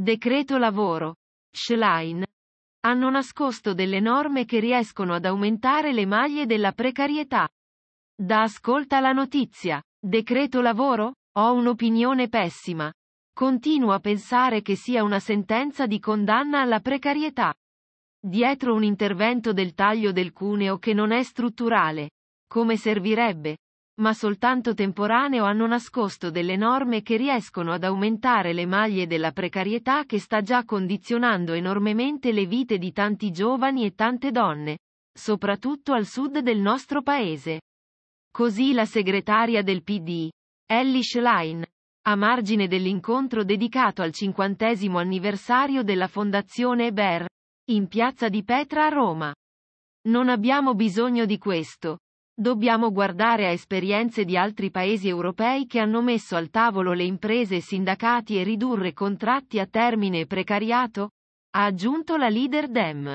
Decreto lavoro. Schlein. Hanno nascosto delle norme che riescono ad aumentare le maglie della precarietà. Da ascolta la notizia. Decreto lavoro? Ho un'opinione pessima. Continuo a pensare che sia una sentenza di condanna alla precarietà. Dietro un intervento del taglio del cuneo che non è strutturale. Come servirebbe? ma soltanto temporaneo hanno nascosto delle norme che riescono ad aumentare le maglie della precarietà che sta già condizionando enormemente le vite di tanti giovani e tante donne, soprattutto al sud del nostro paese. Così la segretaria del PD, Ellie Schlein, a margine dell'incontro dedicato al cinquantesimo anniversario della Fondazione Eber, in piazza di Petra a Roma. Non abbiamo bisogno di questo, Dobbiamo guardare a esperienze di altri paesi europei che hanno messo al tavolo le imprese e sindacati e ridurre contratti a termine e precariato, ha aggiunto la leader Dem.